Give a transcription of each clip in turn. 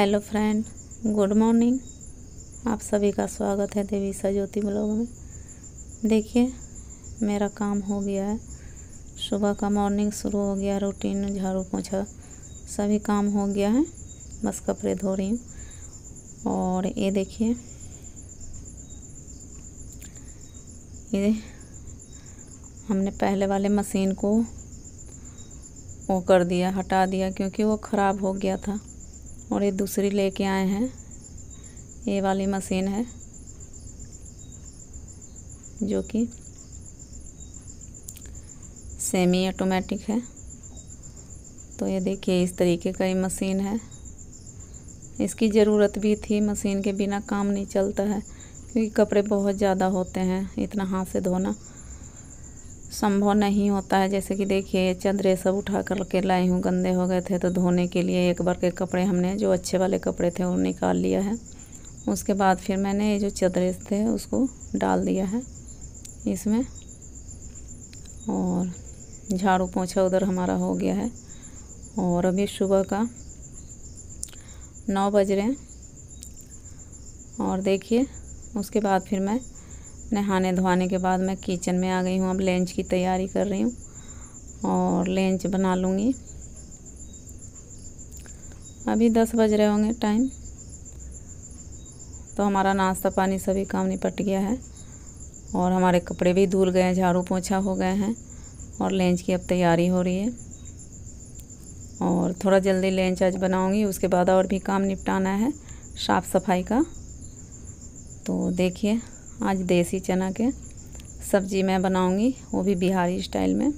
hello friend good morning आप सभी का स्वागत है देवीसा ज्योति ब्लॉग में देखिए मेरा काम हो गया है सुबह का मॉर्निंग शुरू हो गया रूटीन झाड़ू पोछा सभी काम हो गया है बस कपड़े धो रही हूँ और ये देखिए ये हमने पहले वाले मशीन को वो कर दिया हटा दिया क्योंकि वो ख़राब हो गया था और ये दूसरी लेके आए हैं ये वाली मशीन है जो कि सेमी ऑटोमेटिक है तो ये देखिए इस तरीके का ये मशीन है इसकी ज़रूरत भी थी मशीन के बिना काम नहीं चलता है क्योंकि कपड़े बहुत ज़्यादा होते हैं इतना हाथ से धोना संभव नहीं होता है जैसे कि देखिए चंद्रे सब उठा कर के लाई हूँ गंदे हो गए थे तो धोने के लिए एक बार के कपड़े हमने जो अच्छे वाले कपड़े थे वो निकाल लिया है उसके बाद फिर मैंने ये जो चदरे थे उसको डाल दिया है इसमें और झाड़ू पोछा उधर हमारा हो गया है और अभी सुबह का नौ बज रहे हैं और देखिए उसके बाद फिर मैं नहाने धोने के बाद मैं किचन में आ गई हूँ अब लंच की तैयारी कर रही हूँ और लंच बना लूँगी अभी दस बज रहे होंगे टाइम तो हमारा नाश्ता पानी सभी काम निपट गया है और हमारे कपड़े भी धुल गए हैं झाड़ू पोछा हो गए हैं और लंच की अब तैयारी हो रही है और थोड़ा जल्दी लंच आज बनाऊँगी उसके बाद और भी काम निपटाना है साफ़ सफाई का तो देखिए आज देसी चना के सब्ज़ी मैं बनाऊंगी वो भी बिहारी स्टाइल में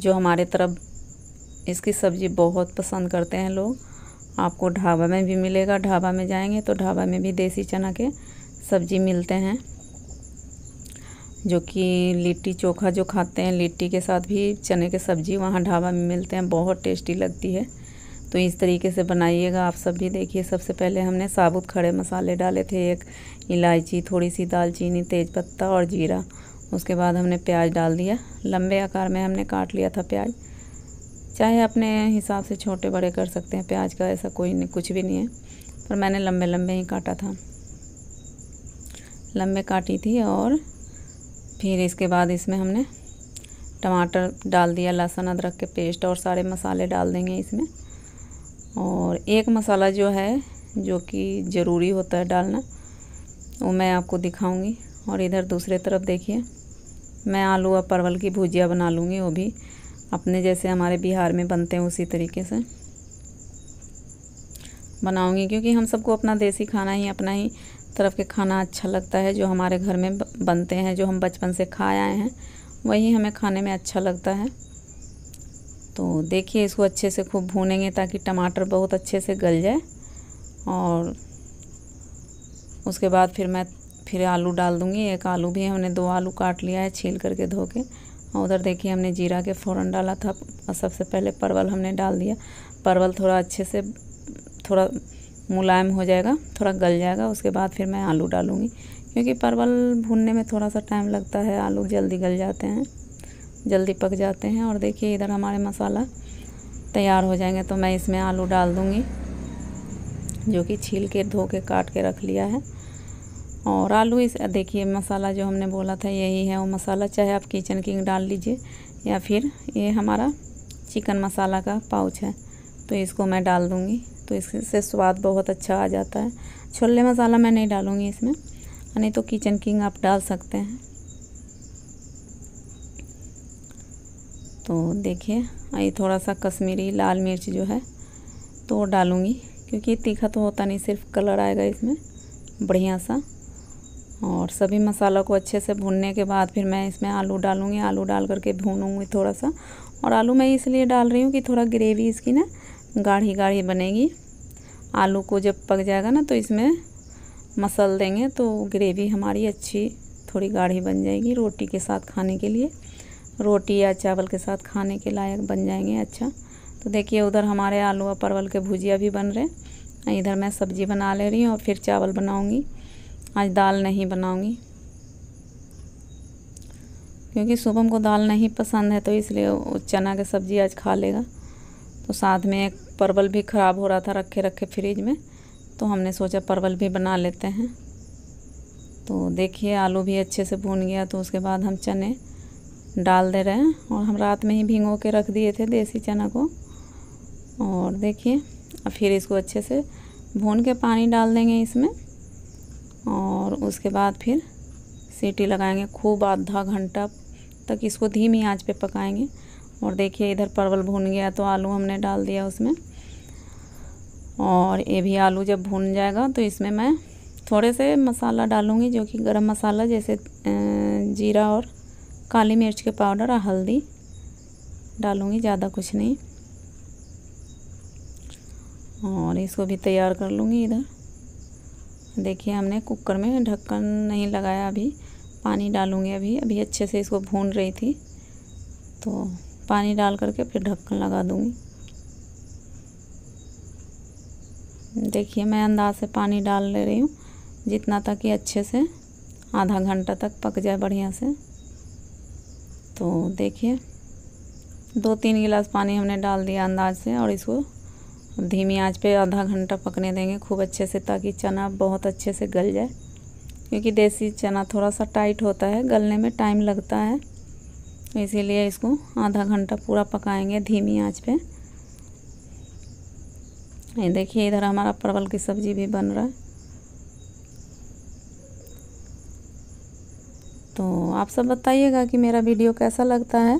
जो हमारे तरफ इसकी सब्ज़ी बहुत पसंद करते हैं लोग आपको ढाबा में भी मिलेगा ढाबा में जाएंगे तो ढाबा में भी देसी चना के सब्ज़ी मिलते हैं जो कि लिट्टी चोखा जो खाते हैं लिट्टी के साथ भी चने के सब्ज़ी वहाँ ढाबा में मिलते हैं बहुत टेस्टी लगती है तो इस तरीके से बनाइएगा आप सब भी देखिए सबसे पहले हमने साबुत खड़े मसाले डाले थे एक इलायची थोड़ी सी दालचीनी तेज़पत्ता और जीरा उसके बाद हमने प्याज डाल दिया लंबे आकार में हमने काट लिया था प्याज चाहे अपने हिसाब से छोटे बड़े कर सकते हैं प्याज का ऐसा कोई नहीं कुछ भी नहीं है पर मैंने लंबे लंबे ही काटा था लंबे काटी थी और फिर इसके बाद इसमें हमने टमाटर डाल दिया लहसुन अदरक के पेस्ट और सारे मसाले डाल देंगे इसमें और एक मसाला जो है जो कि ज़रूरी होता है डालना वो मैं आपको दिखाऊंगी और इधर दूसरे तरफ देखिए मैं आलू और परवल की भुजिया बना लूँगी वो भी अपने जैसे हमारे बिहार में बनते हैं उसी तरीके से बनाऊँगी क्योंकि हम सबको अपना देसी खाना ही अपना ही तरफ के खाना अच्छा लगता है जो हमारे घर में बनते हैं जो हम बचपन से खाए आए हैं वही हमें खाने में अच्छा लगता है तो देखिए इसको अच्छे से खूब भूनेंगे ताकि टमाटर बहुत अच्छे से गल जाए और उसके बाद फिर मैं फिर आलू डाल दूँगी एक आलू भी हमने दो आलू काट लिया है छील करके धो के और उधर देखिए हमने जीरा के फ़ौरन डाला था और सबसे पहले परवल हमने डाल दिया परवल थोड़ा अच्छे से थोड़ा मुलायम हो जाएगा थोड़ा गल जाएगा उसके बाद फिर मैं आलू डालूँगी क्योंकि परवल भूनने में थोड़ा सा टाइम लगता है आलू जल्दी गल जाते हैं जल्दी पक जाते हैं और देखिए इधर हमारे मसाला तैयार हो जाएंगे तो मैं इसमें आलू डाल दूँगी जो कि छील के धो के काट के रख लिया है और आलू इस देखिए मसाला जो हमने बोला था यही है वो मसाला चाहे आप किचन किंग डाल लीजिए या फिर ये हमारा चिकन मसाला का पाउच है तो इसको मैं डाल दूँगी तो इससे स्वाद बहुत अच्छा आ जाता है छोले मसाला मैं नहीं डालूँगी इसमें नहीं तो किचन किंग आप डाल सकते हैं तो देखिए ये थोड़ा सा कश्मीरी लाल मिर्च जो है तो डालूँगी क्योंकि तीखा तो होता नहीं सिर्फ कलर आएगा इसमें बढ़िया सा और सभी मसालों को अच्छे से भूनने के बाद फिर मैं इसमें आलू डालूँगी आलू डाल करके भूनूँगी थोड़ा सा और आलू मैं इसलिए डाल रही हूँ कि थोड़ा ग्रेवी इसकी ना गाढ़ी गाढ़ी बनेगी आलू को जब पक जाएगा ना तो इसमें मसल देंगे तो ग्रेवी हमारी अच्छी थोड़ी गाढ़ी बन जाएगी रोटी के साथ खाने के लिए रोटी या चावल के साथ खाने के लायक बन जाएंगे अच्छा तो देखिए उधर हमारे आलू और परवल के भुजिया भी बन रहे हैं इधर मैं सब्ज़ी बना ले रही हूँ और फिर चावल बनाऊँगी आज दाल नहीं बनाऊँगी क्योंकि शुभम को दाल नहीं पसंद है तो इसलिए चना की सब्ज़ी आज खा लेगा तो साथ में एक परवल भी ख़राब हो रहा था रखे रखे फ्रिज में तो हमने सोचा परवल भी बना लेते हैं तो देखिए आलू भी अच्छे से भून गया तो उसके बाद हम चने डाल दे रहे हैं और हम रात में ही भिंगो के रख दिए थे देसी चना को और देखिए अब फिर इसको अच्छे से भून के पानी डाल देंगे इसमें और उसके बाद फिर सीटी लगाएंगे खूब आधा घंटा तक इसको धीमी आंच पे पकाएंगे और देखिए इधर परवल भून गया तो आलू हमने डाल दिया उसमें और ये भी आलू जब भून जाएगा तो इसमें मैं थोड़े से मसाला डालूँगी जो कि गरम मसाला जैसे जीरा और काली मिर्च के पाउडर और हल्दी डालूँगी ज़्यादा कुछ नहीं और इसको भी तैयार कर लूँगी इधर देखिए हमने कुकर में ढक्कन नहीं लगाया अभी पानी डालूँगी अभी अभी अच्छे से इसको भून रही थी तो पानी डाल करके फिर ढक्कन लगा दूँगी देखिए मैं अंदाज से पानी डाल ले रही हूँ जितना तक कि अच्छे से आधा घंटा तक पक जाए बढ़िया से तो देखिए दो तीन गिलास पानी हमने डाल दिया अंदाज से और इसको धीमी आंच पे आधा घंटा पकने देंगे खूब अच्छे से ताकि चना बहुत अच्छे से गल जाए क्योंकि देसी चना थोड़ा सा टाइट होता है गलने में टाइम लगता है इसीलिए इसको आधा घंटा पूरा पकाएंगे धीमी आंच पे ये देखिए इधर हमारा परवल की सब्ज़ी भी बन रहा है तो आप सब बताइएगा कि मेरा वीडियो कैसा लगता है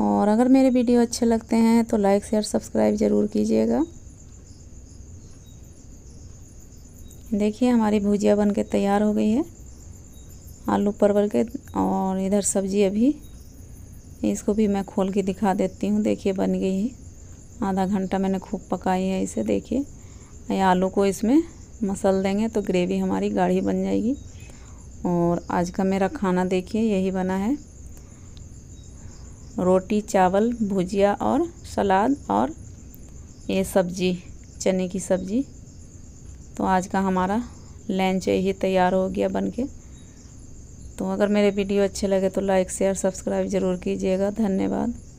और अगर मेरे वीडियो अच्छे लगते हैं तो लाइक शेयर सब्सक्राइब ज़रूर कीजिएगा देखिए हमारी भुजिया बन के तैयार हो गई है आलू परवल के और इधर सब्जी अभी इसको भी मैं खोल के दिखा देती हूँ देखिए बन गई है आधा घंटा मैंने खूब पकाई है इसे देखिए आलू को इसमें मसल देंगे तो ग्रेवी हमारी गाढ़ी बन जाएगी और आज का मेरा खाना देखिए यही बना है रोटी चावल भुजिया और सलाद और ये सब्जी चने की सब्जी तो आज का हमारा लंच यही तैयार हो गया बन के तो अगर मेरे वीडियो अच्छे लगे तो लाइक शेयर सब्सक्राइब ज़रूर कीजिएगा धन्यवाद